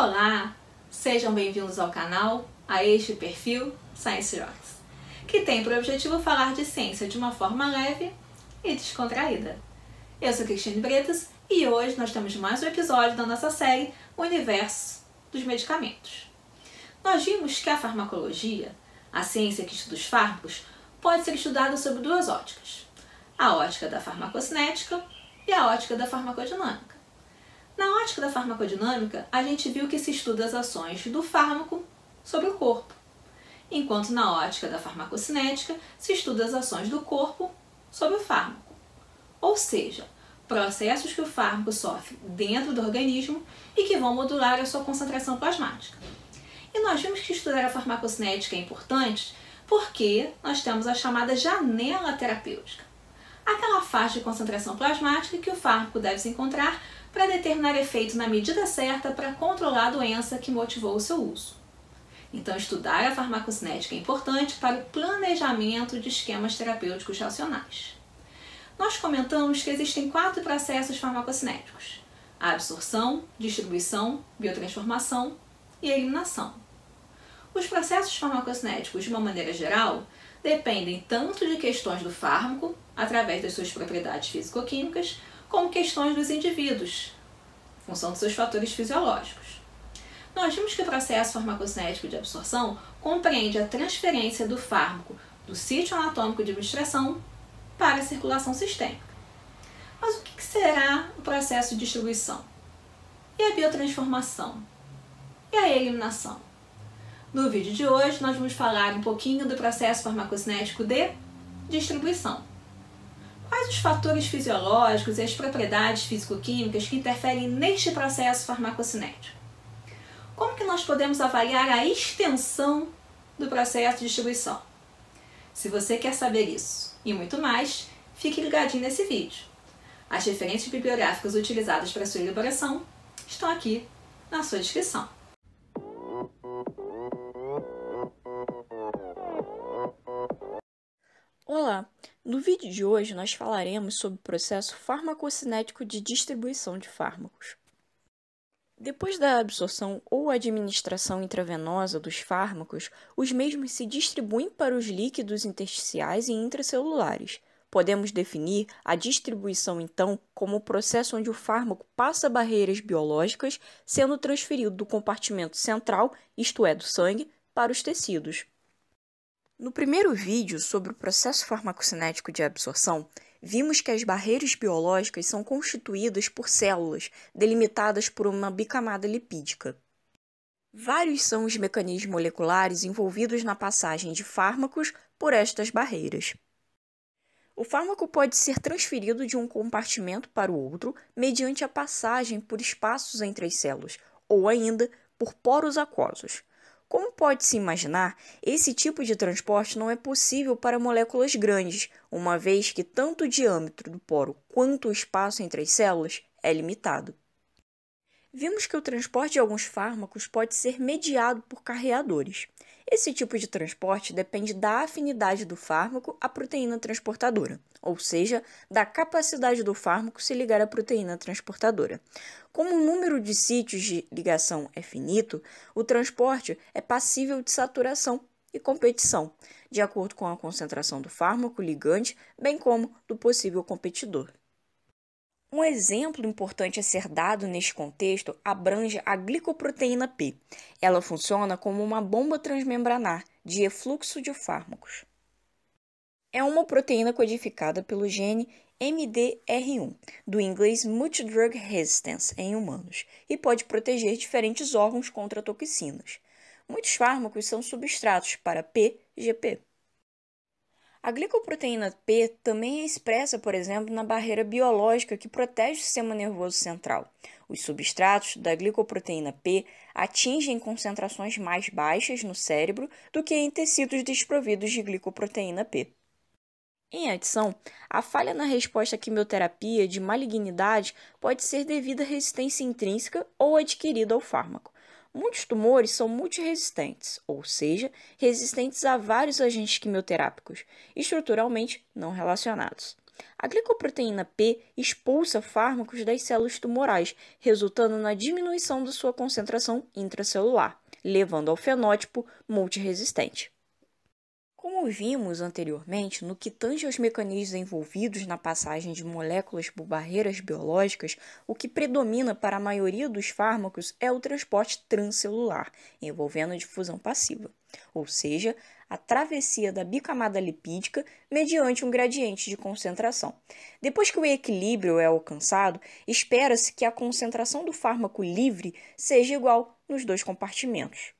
Olá, sejam bem-vindos ao canal, a este perfil Science Rocks, que tem por objetivo falar de ciência de uma forma leve e descontraída. Eu sou Cristiane Bretas e hoje nós temos mais um episódio da nossa série O Universo dos Medicamentos. Nós vimos que a farmacologia, a ciência que estuda os fármacos, pode ser estudada sob duas óticas: a ótica da farmacocinética e a ótica da farmacodinâmica prática da farmacodinâmica, a gente viu que se estuda as ações do fármaco sobre o corpo, enquanto na ótica da farmacocinética se estuda as ações do corpo sobre o fármaco. Ou seja, processos que o fármaco sofre dentro do organismo e que vão modular a sua concentração plasmática. E nós vimos que estudar a farmacocinética é importante porque nós temos a chamada janela terapêutica, aquela faixa de concentração plasmática que o fármaco deve se encontrar para determinar efeitos na medida certa para controlar a doença que motivou o seu uso. Então, estudar a farmacocinética é importante para o planejamento de esquemas terapêuticos racionais. Nós comentamos que existem quatro processos farmacocinéticos: a absorção, distribuição, biotransformação e eliminação. Os processos farmacocinéticos, de uma maneira geral, dependem tanto de questões do fármaco, através das suas propriedades físico-químicas, como questões dos indivíduos, em função dos seus fatores fisiológicos. Nós vimos que o processo farmacocinético de absorção compreende a transferência do fármaco do sítio anatômico de administração para a circulação sistêmica. Mas o que será o processo de distribuição? E a biotransformação? E a eliminação? No vídeo de hoje, nós vamos falar um pouquinho do processo farmacocinético de distribuição. Quais os fatores fisiológicos e as propriedades físico-químicas que interferem neste processo farmacocinético? Como que nós podemos avaliar a extensão do processo de distribuição? Se você quer saber isso e muito mais, fique ligadinho nesse vídeo. As referências bibliográficas utilizadas para sua elaboração estão aqui na sua descrição. Olá, no vídeo de hoje, nós falaremos sobre o processo farmacocinético de distribuição de fármacos. Depois da absorção ou administração intravenosa dos fármacos, os mesmos se distribuem para os líquidos intersticiais e intracelulares. Podemos definir a distribuição, então, como o processo onde o fármaco passa barreiras biológicas, sendo transferido do compartimento central, isto é, do sangue, para os tecidos. No primeiro vídeo sobre o processo farmacocinético de absorção, vimos que as barreiras biológicas são constituídas por células delimitadas por uma bicamada lipídica. Vários são os mecanismos moleculares envolvidos na passagem de fármacos por estas barreiras. O fármaco pode ser transferido de um compartimento para o outro mediante a passagem por espaços entre as células, ou ainda por poros aquosos. Como pode se imaginar, esse tipo de transporte não é possível para moléculas grandes, uma vez que tanto o diâmetro do poro quanto o espaço entre as células é limitado. Vimos que o transporte de alguns fármacos pode ser mediado por carreadores. Esse tipo de transporte depende da afinidade do fármaco à proteína transportadora, ou seja, da capacidade do fármaco se ligar à proteína transportadora. Como o número de sítios de ligação é finito, o transporte é passível de saturação e competição, de acordo com a concentração do fármaco ligante, bem como do possível competidor. Um exemplo importante a ser dado neste contexto abrange a glicoproteína P. Ela funciona como uma bomba transmembranar de efluxo de fármacos. É uma proteína codificada pelo gene MDR1, do inglês Multidrug Resistance em humanos, e pode proteger diferentes órgãos contra toxinas. Muitos fármacos são substratos para P-gp. A glicoproteína P também é expressa, por exemplo, na barreira biológica que protege o sistema nervoso central. Os substratos da glicoproteína P atingem concentrações mais baixas no cérebro do que em tecidos desprovidos de glicoproteína P. Em adição, a falha na resposta à quimioterapia de malignidade pode ser devida à resistência intrínseca ou adquirida ao fármaco. Muitos tumores são multiresistentes, ou seja, resistentes a vários agentes quimioterápicos, estruturalmente não relacionados. A glicoproteína P expulsa fármacos das células tumorais, resultando na diminuição da sua concentração intracelular, levando ao fenótipo multiresistente. Como vimos anteriormente, no que tange aos mecanismos envolvidos na passagem de moléculas por barreiras biológicas, o que predomina para a maioria dos fármacos é o transporte transcelular, envolvendo a difusão passiva, ou seja, a travessia da bicamada lipídica mediante um gradiente de concentração. Depois que o equilíbrio é alcançado, espera-se que a concentração do fármaco livre seja igual nos dois compartimentos.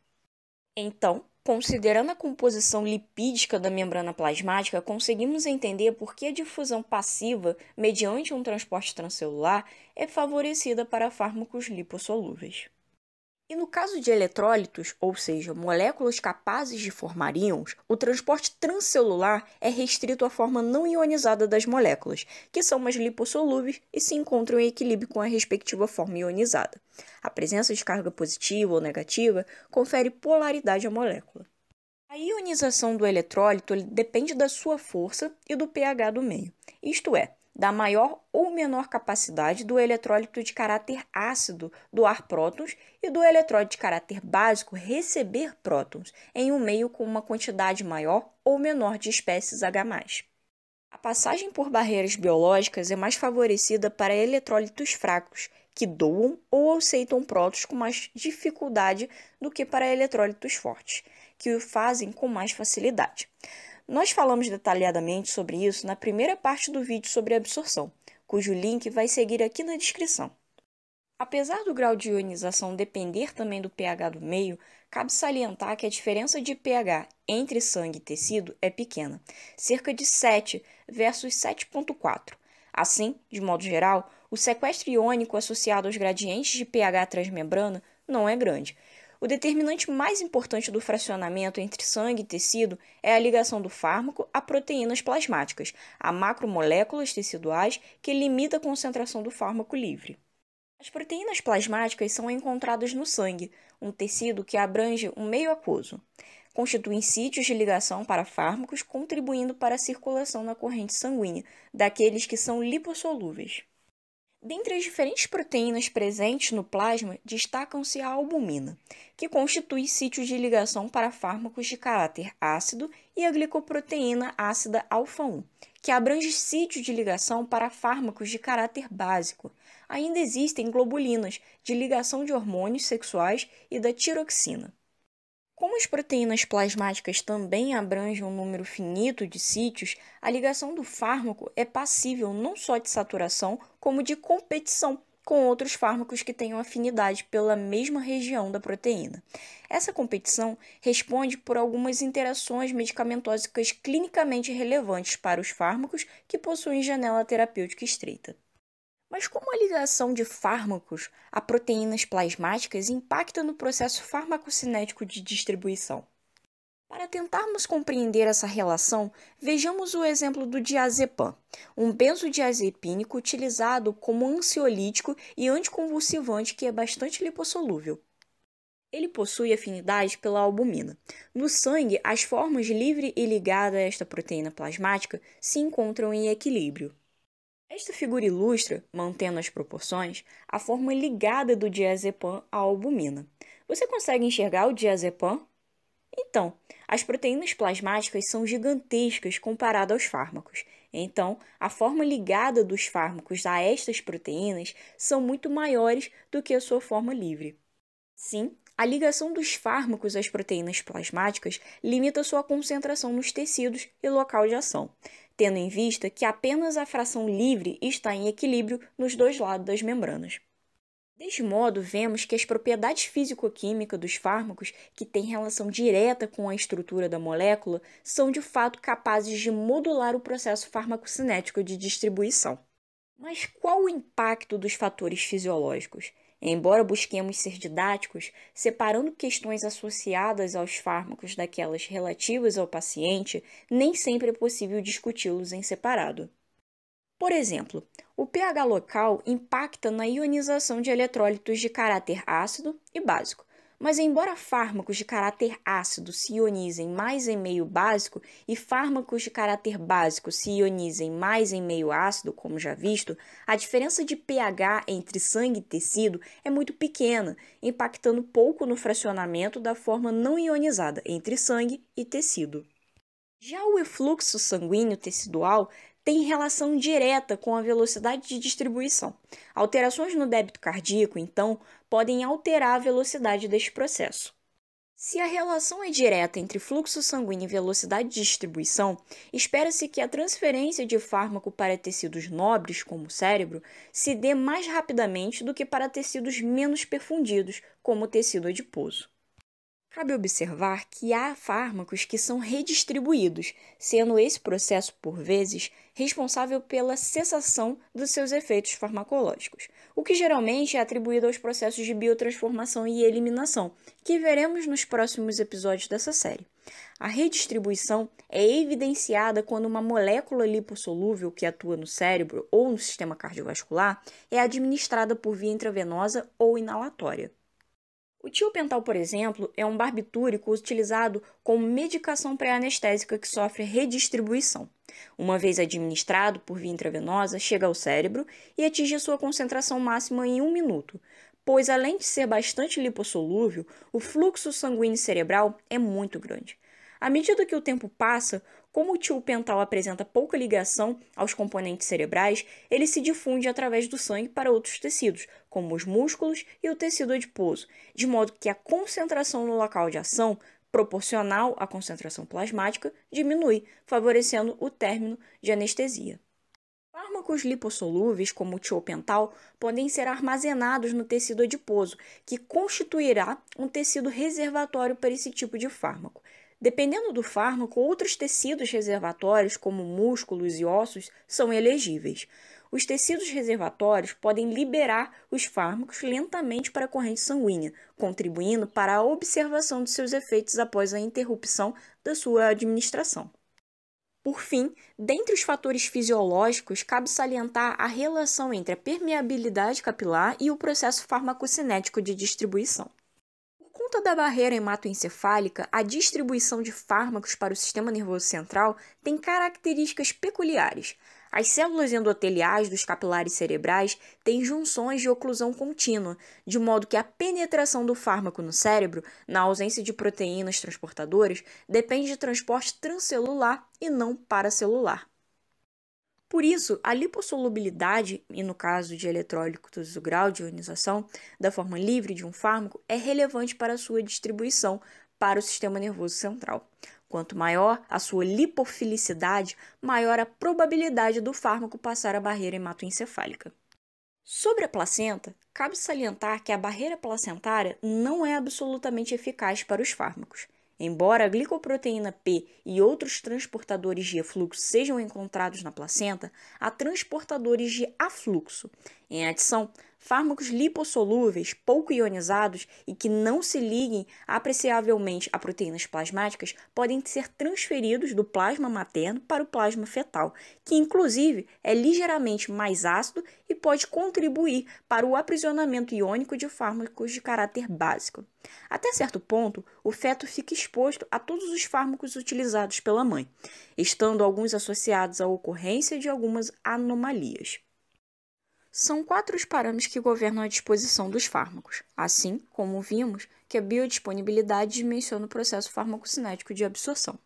Então, Considerando a composição lipídica da membrana plasmática, conseguimos entender por que a difusão passiva, mediante um transporte transcelular, é favorecida para fármacos lipossolúveis. E no caso de eletrólitos, ou seja, moléculas capazes de formar íons, o transporte transcelular é restrito à forma não ionizada das moléculas, que são mais lipossolúveis e se encontram em equilíbrio com a respectiva forma ionizada. A presença de carga positiva ou negativa confere polaridade à molécula. A ionização do eletrólito depende da sua força e do pH do meio, isto é, da maior ou menor capacidade do eletrólito de caráter ácido doar prótons e do eletrólito de caráter básico receber prótons em um meio com uma quantidade maior ou menor de espécies H+. A passagem por barreiras biológicas é mais favorecida para eletrólitos fracos, que doam ou aceitam prótons com mais dificuldade do que para eletrólitos fortes, que o fazem com mais facilidade. Nós falamos detalhadamente sobre isso na primeira parte do vídeo sobre absorção, cujo link vai seguir aqui na descrição. Apesar do grau de ionização depender também do pH do meio, cabe salientar que a diferença de pH entre sangue e tecido é pequena, cerca de 7 versus 7,4. Assim, de modo geral, o sequestro iônico associado aos gradientes de pH transmembrana não é grande, o determinante mais importante do fracionamento entre sangue e tecido é a ligação do fármaco a proteínas plasmáticas, a macromoléculas teciduais que limita a concentração do fármaco livre. As proteínas plasmáticas são encontradas no sangue, um tecido que abrange um meio aquoso. Constituem sítios de ligação para fármacos, contribuindo para a circulação na corrente sanguínea daqueles que são lipossolúveis. Dentre as diferentes proteínas presentes no plasma, destacam-se a albumina, que constitui sítios de ligação para fármacos de caráter ácido, e a glicoproteína ácida alfa-1, que abrange sítios de ligação para fármacos de caráter básico. Ainda existem globulinas de ligação de hormônios sexuais e da tiroxina. Como as proteínas plasmáticas também abrangem um número finito de sítios, a ligação do fármaco é passível não só de saturação, como de competição com outros fármacos que tenham afinidade pela mesma região da proteína. Essa competição responde por algumas interações medicamentosas clinicamente relevantes para os fármacos que possuem janela terapêutica estreita. Mas como a ligação de fármacos a proteínas plasmáticas impacta no processo farmacocinético de distribuição? Para tentarmos compreender essa relação, vejamos o exemplo do diazepam, um benzodiazepínico utilizado como ansiolítico e anticonvulsivante que é bastante lipossolúvel. Ele possui afinidade pela albumina. No sangue, as formas livre e ligada a esta proteína plasmática se encontram em equilíbrio. Esta figura ilustra, mantendo as proporções, a forma ligada do diazepam à albumina. Você consegue enxergar o diazepam? Então, as proteínas plasmáticas são gigantescas comparadas aos fármacos. Então, a forma ligada dos fármacos a estas proteínas são muito maiores do que a sua forma livre. Sim, a ligação dos fármacos às proteínas plasmáticas limita sua concentração nos tecidos e local de ação tendo em vista que apenas a fração livre está em equilíbrio nos dois lados das membranas. Deste modo, vemos que as propriedades físico-químicas dos fármacos, que têm relação direta com a estrutura da molécula, são de fato capazes de modular o processo farmacocinético de distribuição. Mas qual o impacto dos fatores fisiológicos? Embora busquemos ser didáticos, separando questões associadas aos fármacos daquelas relativas ao paciente, nem sempre é possível discuti-los em separado. Por exemplo, o pH local impacta na ionização de eletrólitos de caráter ácido e básico, mas, embora fármacos de caráter ácido se ionizem mais em meio básico e fármacos de caráter básico se ionizem mais em meio ácido, como já visto, a diferença de pH entre sangue e tecido é muito pequena, impactando pouco no fracionamento da forma não ionizada entre sangue e tecido. Já o efluxo sanguíneo tecidual tem relação direta com a velocidade de distribuição. Alterações no débito cardíaco, então, podem alterar a velocidade deste processo. Se a relação é direta entre fluxo sanguíneo e velocidade de distribuição, espera-se que a transferência de fármaco para tecidos nobres, como o cérebro, se dê mais rapidamente do que para tecidos menos perfundidos, como o tecido adiposo. Cabe observar que há fármacos que são redistribuídos, sendo esse processo, por vezes, responsável pela cessação dos seus efeitos farmacológicos, o que geralmente é atribuído aos processos de biotransformação e eliminação, que veremos nos próximos episódios dessa série. A redistribuição é evidenciada quando uma molécula lipossolúvel que atua no cérebro ou no sistema cardiovascular é administrada por via intravenosa ou inalatória. O tiopental, por exemplo, é um barbitúrico utilizado como medicação pré-anestésica que sofre redistribuição. Uma vez administrado por via intravenosa, chega ao cérebro e atinge sua concentração máxima em um minuto, pois além de ser bastante lipossolúvel, o fluxo sanguíneo cerebral é muito grande. À medida que o tempo passa, como o tio pental apresenta pouca ligação aos componentes cerebrais, ele se difunde através do sangue para outros tecidos, como os músculos e o tecido adiposo, de modo que a concentração no local de ação proporcional à concentração plasmática diminui, favorecendo o término de anestesia. Fármacos lipossolúveis, como o tiopental, podem ser armazenados no tecido adiposo, que constituirá um tecido reservatório para esse tipo de fármaco. Dependendo do fármaco, outros tecidos reservatórios, como músculos e ossos, são elegíveis. Os tecidos reservatórios podem liberar os fármacos lentamente para a corrente sanguínea, contribuindo para a observação de seus efeitos após a interrupção da sua administração. Por fim, dentre os fatores fisiológicos, cabe salientar a relação entre a permeabilidade capilar e o processo farmacocinético de distribuição conta da barreira hematoencefálica, a distribuição de fármacos para o sistema nervoso central tem características peculiares. As células endoteliais dos capilares cerebrais têm junções de oclusão contínua, de modo que a penetração do fármaco no cérebro, na ausência de proteínas transportadoras, depende de transporte transcelular e não paracelular. Por isso, a lipossolubilidade, e no caso de eletrólitos, o grau de ionização da forma livre de um fármaco é relevante para a sua distribuição para o sistema nervoso central. Quanto maior a sua lipofilicidade, maior a probabilidade do fármaco passar a barreira hematoencefálica. Sobre a placenta, cabe salientar que a barreira placentária não é absolutamente eficaz para os fármacos. Embora a glicoproteína P e outros transportadores de efluxo sejam encontrados na placenta, há transportadores de afluxo. Em adição, Fármacos lipossolúveis, pouco ionizados e que não se liguem apreciavelmente a proteínas plasmáticas podem ser transferidos do plasma materno para o plasma fetal, que inclusive é ligeiramente mais ácido e pode contribuir para o aprisionamento iônico de fármacos de caráter básico. Até certo ponto, o feto fica exposto a todos os fármacos utilizados pela mãe, estando alguns associados à ocorrência de algumas anomalias. São quatro os parâmetros que governam a disposição dos fármacos, assim como vimos que a biodisponibilidade dimensiona o processo farmacocinético de absorção.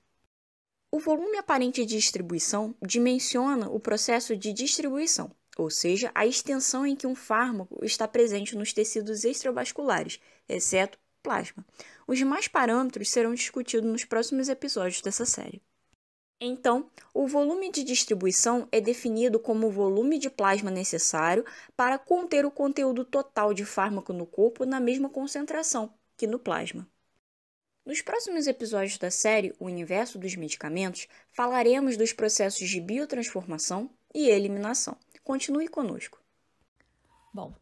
O volume aparente de distribuição dimensiona o processo de distribuição, ou seja, a extensão em que um fármaco está presente nos tecidos extravasculares, exceto plasma. Os demais parâmetros serão discutidos nos próximos episódios dessa série. Então, o volume de distribuição é definido como o volume de plasma necessário para conter o conteúdo total de fármaco no corpo na mesma concentração que no plasma. Nos próximos episódios da série O Universo dos Medicamentos, falaremos dos processos de biotransformação e eliminação. Continue conosco. Bom,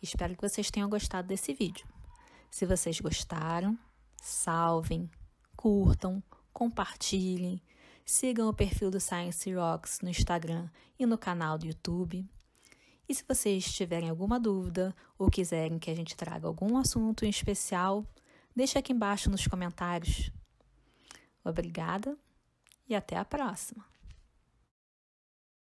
espero que vocês tenham gostado desse vídeo. Se vocês gostaram, salvem, curtam, compartilhem sigam o perfil do Science Rocks no Instagram e no canal do YouTube. E se vocês tiverem alguma dúvida ou quiserem que a gente traga algum assunto em especial, deixe aqui embaixo nos comentários. Obrigada e até a próxima!